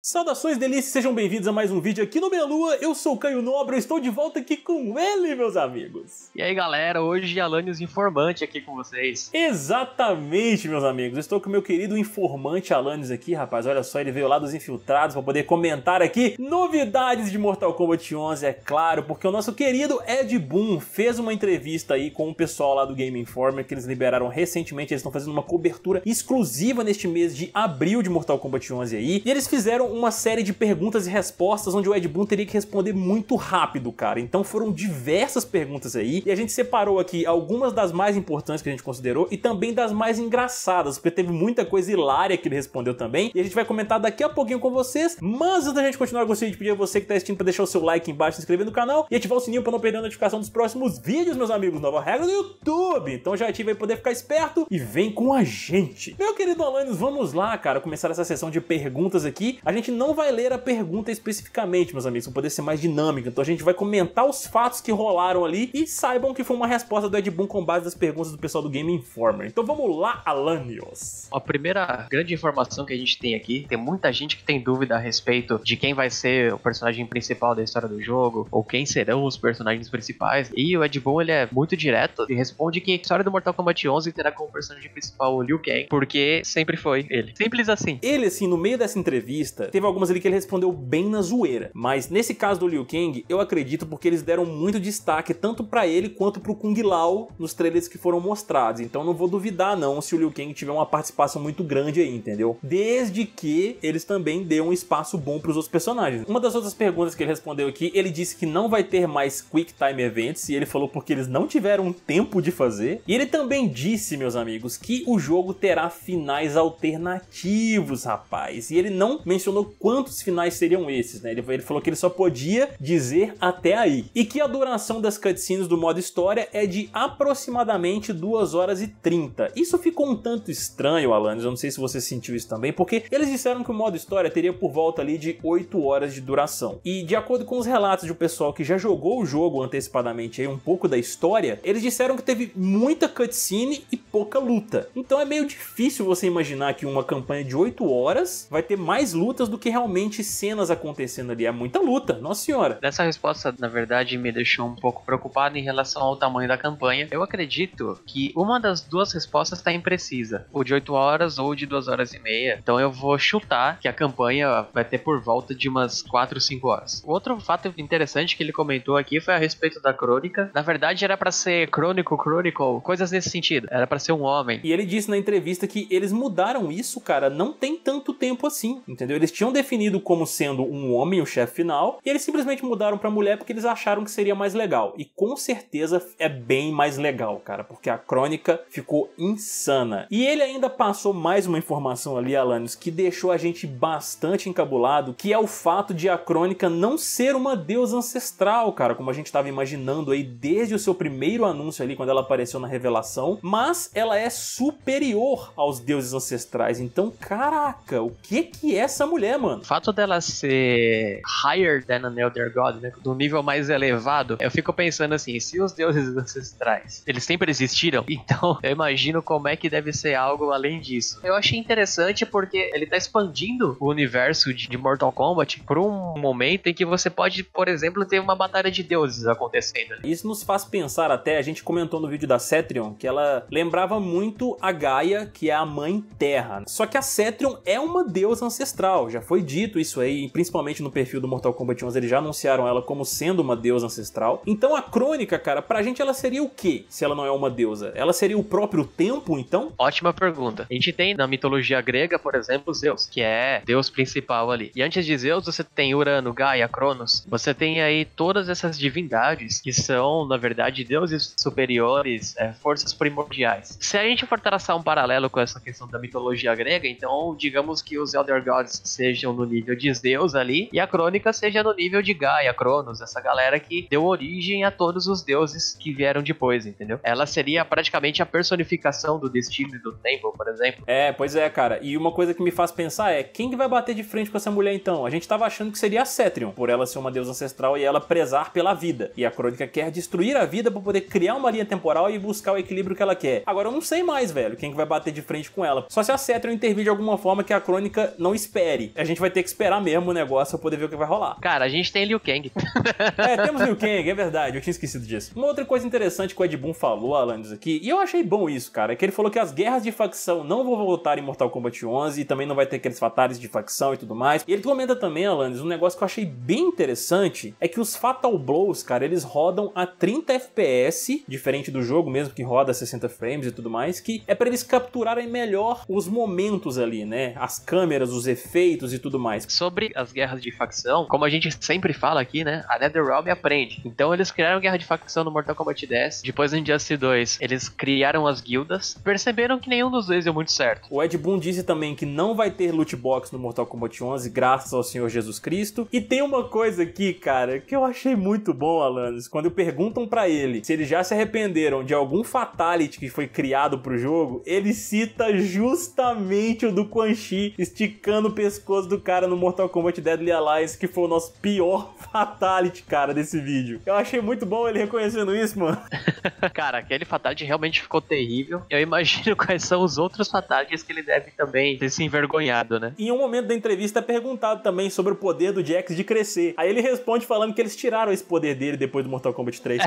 Saudações delícias, sejam bem-vindos a mais um vídeo aqui no Meia Lua. Eu sou o Caio Nobre, eu estou de volta aqui com ele, meus amigos. E aí, galera, hoje Alanios Informante aqui com vocês. Exatamente, meus amigos. estou com o meu querido informante Alanios aqui, rapaz. Olha só, ele veio lá dos infiltrados para poder comentar aqui novidades de Mortal Kombat 11, é claro, porque o nosso querido Ed Boon fez uma entrevista aí com o pessoal lá do Game Informer que eles liberaram recentemente. Eles estão fazendo uma cobertura exclusiva neste mês de abril de Mortal Kombat 11 aí, e eles fizeram uma série de perguntas e respostas onde o Ed Boon teria que responder muito rápido, cara. Então foram diversas perguntas aí e a gente separou aqui algumas das mais importantes que a gente considerou e também das mais engraçadas, porque teve muita coisa hilária que ele respondeu também e a gente vai comentar daqui a pouquinho com vocês. Mas antes da gente continuar, eu gostaria de pedir a você que está assistindo para deixar o seu like embaixo, se inscrever no canal e ativar o sininho para não perder a notificação dos próximos vídeos, meus amigos. Nova regra do YouTube. Então já ativa aí poder ficar esperto e vem com a gente. Meu querido Alanis, vamos lá, cara, começar essa sessão de perguntas aqui. A gente gente não vai ler a pergunta especificamente, meus amigos, pra poder ser mais dinâmica. Então a gente vai comentar os fatos que rolaram ali e saibam que foi uma resposta do Ed Boon com base nas perguntas do pessoal do Game Informer. Então vamos lá, Alanios. A primeira grande informação que a gente tem aqui, tem muita gente que tem dúvida a respeito de quem vai ser o personagem principal da história do jogo, ou quem serão os personagens principais. E o Ed Boon, ele é muito direto e responde que a história do Mortal Kombat 11 terá como personagem principal o Liu Kang, porque sempre foi ele. Simples assim. Ele, assim, no meio dessa entrevista, teve algumas ali que ele respondeu bem na zoeira. Mas nesse caso do Liu Kang, eu acredito porque eles deram muito destaque tanto para ele quanto pro Kung Lao nos trailers que foram mostrados. Então não vou duvidar não se o Liu Kang tiver uma participação muito grande aí, entendeu? Desde que eles também dêem um espaço bom para os outros personagens. Uma das outras perguntas que ele respondeu aqui, ele disse que não vai ter mais Quick Time Events e ele falou porque eles não tiveram tempo de fazer. E ele também disse, meus amigos, que o jogo terá finais alternativos, rapaz. E ele não mencionou quantos finais seriam esses, né? Ele, ele falou que ele só podia dizer até aí. E que a duração das cutscenes do modo história é de aproximadamente 2 horas e 30. Isso ficou um tanto estranho, Alanis, eu não sei se você sentiu isso também, porque eles disseram que o modo história teria por volta ali de 8 horas de duração. E de acordo com os relatos do pessoal que já jogou o jogo antecipadamente aí um pouco da história, eles disseram que teve muita cutscene e pouca luta. Então é meio difícil você imaginar que uma campanha de 8 horas vai ter mais lutas do que realmente cenas acontecendo ali. É muita luta, nossa senhora. essa resposta, na verdade, me deixou um pouco preocupado em relação ao tamanho da campanha. Eu acredito que uma das duas respostas está imprecisa, ou de 8 horas ou de 2 horas e meia. Então eu vou chutar que a campanha vai ter por volta de umas 4 ou 5 horas. Outro fato interessante que ele comentou aqui foi a respeito da crônica. Na verdade, era para ser crônico, crônico, coisas nesse sentido. Era para ser um homem. E ele disse na entrevista que eles mudaram isso, cara, não tem tanto tempo assim, entendeu? Eles tinham definido como sendo um homem o chefe final, e eles simplesmente mudaram para mulher porque eles acharam que seria mais legal. E com certeza é bem mais legal, cara, porque a crônica ficou insana. E ele ainda passou mais uma informação ali, Alanis, que deixou a gente bastante encabulado, que é o fato de a crônica não ser uma deusa ancestral, cara, como a gente estava imaginando aí desde o seu primeiro anúncio ali, quando ela apareceu na revelação, mas ela é superior aos deuses ancestrais. Então, caraca, o que que é essa mulher? Né, mano. O fato dela ser higher than an elder god, né? Do nível mais elevado, eu fico pensando assim, se os deuses ancestrais, eles sempre existiram, então eu imagino como é que deve ser algo além disso. Eu achei interessante porque ele tá expandindo o universo de Mortal Kombat pra um momento em que você pode, por exemplo, ter uma batalha de deuses acontecendo. Né? Isso nos faz pensar até, a gente comentou no vídeo da Cetrion, que ela lembrava muito a Gaia, que é a mãe terra. Só que a Cetrion é uma deusa ancestral, já já foi dito isso aí, principalmente no perfil do Mortal Kombat 11, eles já anunciaram ela como sendo uma deusa ancestral. Então a crônica, cara, pra gente ela seria o quê se ela não é uma deusa? Ela seria o próprio tempo, então? Ótima pergunta. A gente tem na mitologia grega, por exemplo, Zeus, que é deus principal ali. E antes de Zeus, você tem Urano, Gaia, Cronos. Você tem aí todas essas divindades que são, na verdade, deuses superiores, é, forças primordiais. Se a gente for traçar um paralelo com essa questão da mitologia grega, então digamos que os Elder Gods sejam no nível de Zeus ali, e a crônica seja no nível de Gaia, Cronos, essa galera que deu origem a todos os deuses que vieram depois, entendeu? Ela seria praticamente a personificação do destino e do tempo, por exemplo. É, pois é, cara. E uma coisa que me faz pensar é, quem que vai bater de frente com essa mulher então? A gente tava achando que seria a Cetrion, por ela ser uma deusa ancestral e ela prezar pela vida. E a crônica quer destruir a vida para poder criar uma linha temporal e buscar o equilíbrio que ela quer. Agora eu não sei mais, velho, quem que vai bater de frente com ela. Só se a Cetrion intervir de alguma forma que a crônica não espere. A gente vai ter que esperar mesmo o negócio pra poder ver o que vai rolar. Cara, a gente tem Liu Kang. é, temos Liu Kang, é verdade. Eu tinha esquecido disso. Uma outra coisa interessante que o Ed Boon falou, Alanis, aqui, e eu achei bom isso, cara, é que ele falou que as guerras de facção não vão voltar em Mortal Kombat 11 e também não vai ter aqueles fatales de facção e tudo mais. E ele comenta também, Alanis, um negócio que eu achei bem interessante é que os Fatal Blows, cara, eles rodam a 30 FPS, diferente do jogo mesmo que roda a 60 frames e tudo mais, que é para eles capturarem melhor os momentos ali, né? As câmeras, os efeitos conceitos e tudo mais. Sobre as guerras de facção, como a gente sempre fala aqui, né? A NetherRealm aprende. Então eles criaram guerra de facção no Mortal Kombat 10, depois no Injustice 2 eles criaram as guildas, perceberam que nenhum dos dois deu muito certo. O Ed Boon disse também que não vai ter loot box no Mortal Kombat 11 graças ao Senhor Jesus Cristo. E tem uma coisa aqui, cara, que eu achei muito bom, Alanis, quando perguntam para ele se eles já se arrependeram de algum fatality que foi criado pro jogo, ele cita justamente o do Quan Chi esticando o pescoço pescoço do cara no Mortal Kombat Deadly Alliance, que foi o nosso pior fatality, cara, desse vídeo. Eu achei muito bom ele reconhecendo isso, mano. cara, aquele fatality realmente ficou terrível. Eu imagino quais são os outros fatalities que ele deve também ter se envergonhado, né? Em um momento da entrevista é perguntado também sobre o poder do Jax de crescer. Aí ele responde falando que eles tiraram esse poder dele depois do Mortal Kombat 3.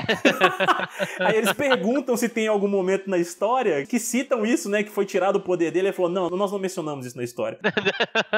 Aí eles perguntam se tem algum momento na história que citam isso, né? Que foi tirado o poder dele. Ele falou: não, nós não mencionamos isso na história.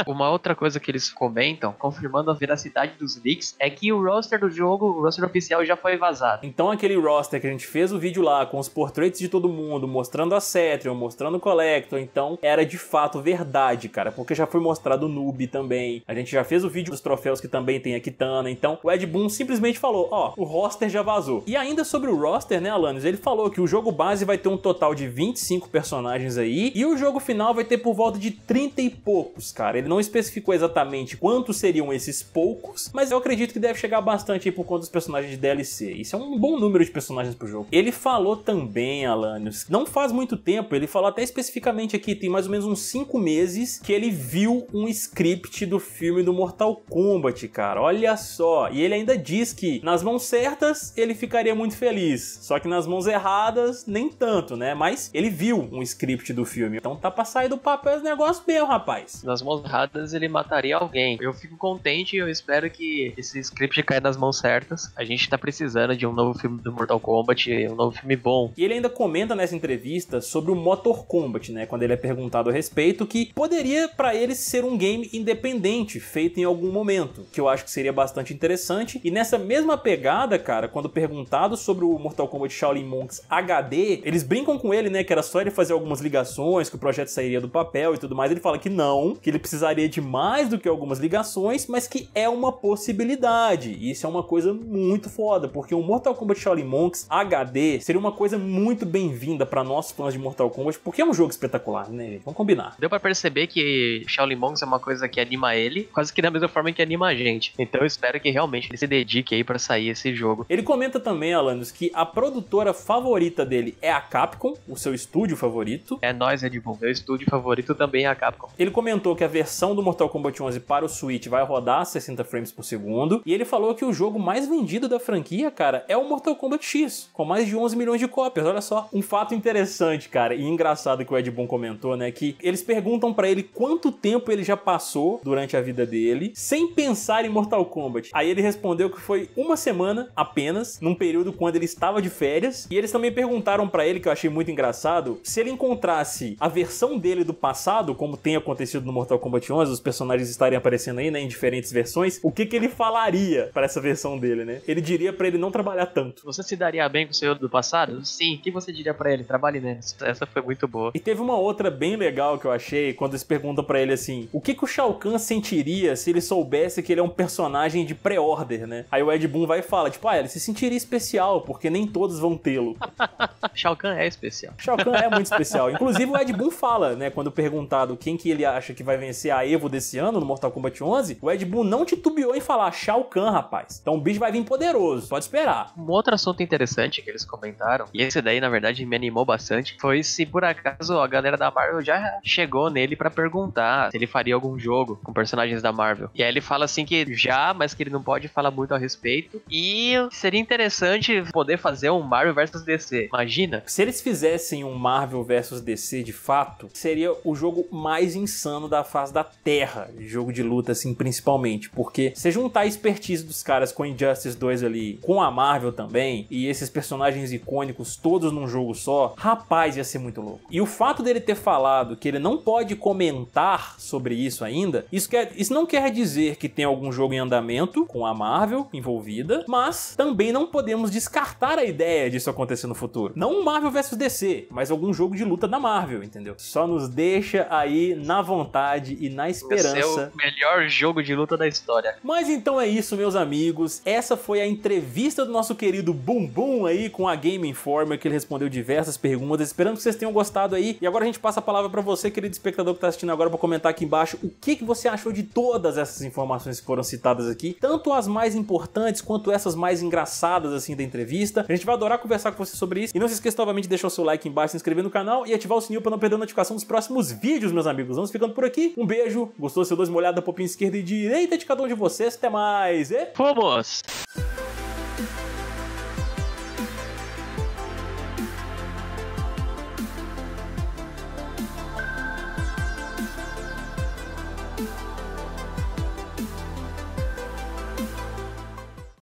o maior outra coisa que eles comentam, confirmando a veracidade dos leaks, é que o roster do jogo, o roster oficial, já foi vazado. Então aquele roster que a gente fez o vídeo lá com os portraits de todo mundo, mostrando a Cetrion, mostrando o Collector, então era de fato verdade, cara, porque já foi mostrado o Noob também. A gente já fez o vídeo dos troféus que também tem a Kitana, então o Ed Boon simplesmente falou, ó, oh, o roster já vazou. E ainda sobre o roster, né, Alanis, ele falou que o jogo base vai ter um total de 25 personagens aí, e o jogo final vai ter por volta de 30 e poucos, cara. Ele não especificou especificou exatamente quantos seriam esses poucos, mas eu acredito que deve chegar bastante por conta dos personagens de DLC. Isso é um bom número de personagens pro jogo. Ele falou também, Alanios, não faz muito tempo, ele falou até especificamente aqui, tem mais ou menos uns 5 meses, que ele viu um script do filme do Mortal Kombat, cara. Olha só. E ele ainda diz que nas mãos certas ele ficaria muito feliz, só que nas mãos erradas nem tanto, né? Mas ele viu um script do filme. Então tá pra sair do papel esse negócio mesmo, rapaz. Nas mãos erradas ele mataria alguém. Eu fico contente e eu espero que esse script caia nas mãos certas. A gente tá precisando de um novo filme do Mortal Kombat, um novo filme bom. E ele ainda comenta nessa entrevista sobre o Motor Kombat, né? Quando ele é perguntado a respeito, que poderia para ele ser um game independente, feito em algum momento, que eu acho que seria bastante interessante. E nessa mesma pegada, cara, quando perguntado sobre o Mortal Kombat Shaolin Monks HD, eles brincam com ele, né? Que era só ele fazer algumas ligações, que o projeto sairia do papel e tudo mais. Ele fala que não, que ele precisaria de mais do que algumas ligações, mas que é uma possibilidade. E isso é uma coisa muito foda, porque um Mortal Kombat Shaolin Monks HD seria uma coisa muito bem-vinda para nós fãs de Mortal Kombat, porque é um jogo espetacular, né? Vamos combinar. Deu para perceber que Shaolin Monks é uma coisa que anima ele, quase que da mesma forma que anima a gente. Então eu espero que realmente ele se dedique aí para sair esse jogo. Ele comenta também, Alanis, que a produtora favorita dele é a Capcom, o seu estúdio favorito. É nós, de bom. Meu estúdio favorito também é a Capcom. Ele comentou que a versão do Mortal Kombat 11 para o Switch vai rodar 60 frames por segundo. E ele falou que o jogo mais vendido da franquia, cara, é o Mortal Kombat X, com mais de 11 milhões de cópias. Olha só, um fato interessante, cara, e engraçado que o Ed Boon comentou, né, que eles perguntam para ele quanto tempo ele já passou durante a vida dele sem pensar em Mortal Kombat. Aí ele respondeu que foi uma semana apenas, num período quando ele estava de férias. E eles também perguntaram para ele, que eu achei muito engraçado, se ele encontrasse a versão dele do passado, como tem acontecido no Mortal Kombat 11, os personagens estarem aparecendo aí, né, em diferentes versões, o que que ele falaria para essa versão dele, né? Ele diria para ele não trabalhar tanto. Você se daria bem com o senhor do passado? Sim. O que você diria para ele? Trabalhe menos. Essa foi muito boa. E teve uma outra bem legal que eu achei, quando eles perguntam para ele assim, o que que o Shao Kahn sentiria se ele soubesse que ele é um personagem de pré-order, né? Aí o Ed Boon vai e fala, tipo, ah, ele se sentiria especial, porque nem todos vão tê-lo. Shao Kahn é especial. Shao Kahn é muito especial. Inclusive o Ed Boon fala, né, quando perguntado quem que ele acha que vai vencer a Evo desse ano, no Mortal Kombat 11, o Ed Boon não titubeou em falar Shao Kahn, rapaz. Então o bicho vai vir poderoso, pode esperar. Um outro assunto interessante que eles comentaram, e esse daí na verdade me animou bastante, foi se por acaso a galera da Marvel já chegou nele para perguntar se ele faria algum jogo com personagens da Marvel. E aí ele fala assim que já, mas que ele não pode falar muito a respeito. E seria interessante poder fazer um Marvel vs DC. Imagina? Se eles fizessem um Marvel vs DC de fato, seria o jogo mais insano da face da Terra terra, jogo de luta, assim, principalmente. Porque se juntar a expertise dos caras com Injustice 2 ali, com a Marvel também, e esses personagens icônicos todos num jogo só, rapaz, ia ser muito louco. E o fato dele ter falado que ele não pode comentar sobre isso ainda, isso, quer, isso não quer dizer que tem algum jogo em andamento com a Marvel envolvida, mas também não podemos descartar a ideia disso acontecer no futuro. Não Marvel vs DC, mas algum jogo de luta da Marvel, entendeu? Só nos deixa aí na vontade e na esperança esperança. Esse é o melhor jogo de luta da história. Mas então é isso, meus amigos. Essa foi a entrevista do nosso querido Bumbum aí com a Game Informer, que ele respondeu diversas perguntas. Esperando que vocês tenham gostado aí. E agora a gente passa a palavra para você, querido espectador que tá assistindo agora, para comentar aqui embaixo o que, que você achou de todas essas informações que foram citadas aqui, tanto as mais importantes quanto essas mais engraçadas assim da entrevista. A gente vai adorar conversar com você sobre isso. E não se esqueça novamente de deixar o seu like embaixo, se inscrever no canal e ativar o sininho para não perder a notificação dos próximos vídeos, meus amigos. Vamos ficando por aqui. Um beijo Gostou? Seu dois molhada, popinha esquerda e direita de cada um de vocês. Até mais e... Fomos!